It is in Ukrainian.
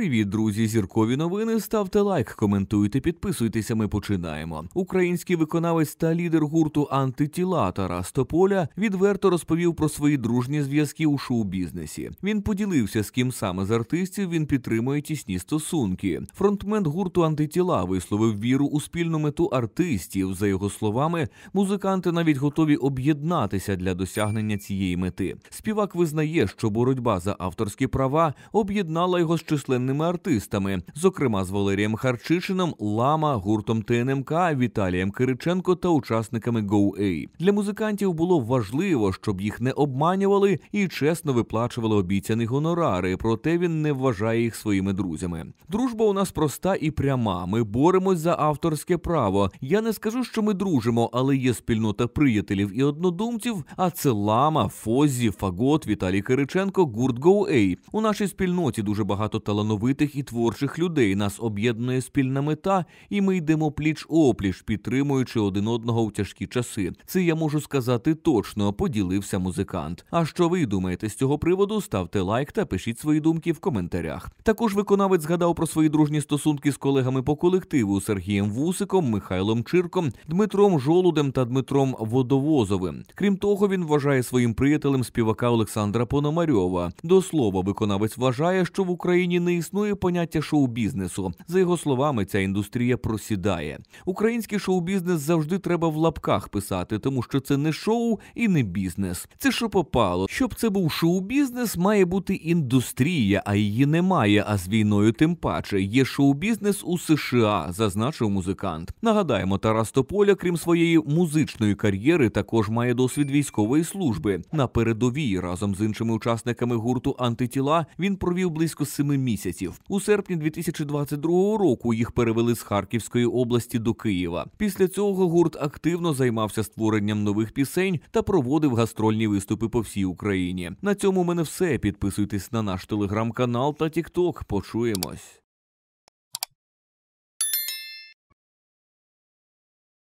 Привіт, друзі! Зіркові новини. Ставте лайк, коментуйте, підписуйтеся. Ми починаємо. Український виконавець та лідер гурту антитіла Тарас Тополя відверто розповів про свої дружні зв'язки у шоу-бізнесі. Він поділився, з ким саме з артистів він підтримує тісні стосунки. Фронтмен гурту антитіла висловив віру у спільну мету артистів. За його словами, музиканти навіть готові об'єднатися для досягнення цієї мети. Співак визнає, що боротьба за авторські права об'єднала його з численними прославленими артистами, зокрема з Валерієм Харчишином, Лама, гуртом ТНМК, Віталієм Кириченко та учасниками GoA. Для музикантів було важливо, щоб їх не обманювали і чесно виплачували обіцяні гонорари. Проте він не вважає їх своїми друзями. Дружба у нас проста і пряма. Ми боремось за авторське право. Я не скажу, що ми дружимо, але є спільнота приятелів і однодумців. А це лама, Фозі, Фагот, Віталій Кириченко, гурт GoA. У нашій спільноті дуже багато талантів талановитих і творчих людей. Нас об'єднує спільна мета, і ми йдемо пліч опліч, підтримуючи один одного у тяжкі часи. Це я можу сказати точно. Поділився музикант. А що ви думаєте з цього приводу? Ставте лайк та пишіть свої думки в коментарях. Також виконавець згадав про свої дружні стосунки з колегами по колективу Сергієм Вусиком, Михайлом Чирком, Дмитром Жолудем та Дмитром Водовозовим. Крім того, він вважає своїм приятелем співака Олександра Пономарьова. До слова, виконавець вважає, що в Україні не існує поняття шоу-бізнесу. За його словами, ця індустрія просідає. Український шоу-бізнес завжди треба в лапках писати, тому що це не шоу і не бізнес. Це що попало. Щоб це був шоу-бізнес, має бути індустрія, а її немає. А з війною тим паче є шоу-бізнес у США, зазначив музикант. Нагадаємо, Тарас Тополя, крім своєї музичної кар'єри, також має досвід військової служби на передовій разом з іншими учасниками гурту Антитіла він провів близько семи місяців місяців. У серпні 2022 року їх перевели з Харківської області до Києва. Після цього гурт активно займався створенням нових пісень та проводив гастрольні виступи по всій Україні. На цьому в мене все. Підписуйтесь на наш телеграм-канал та Тікток. Почуємось.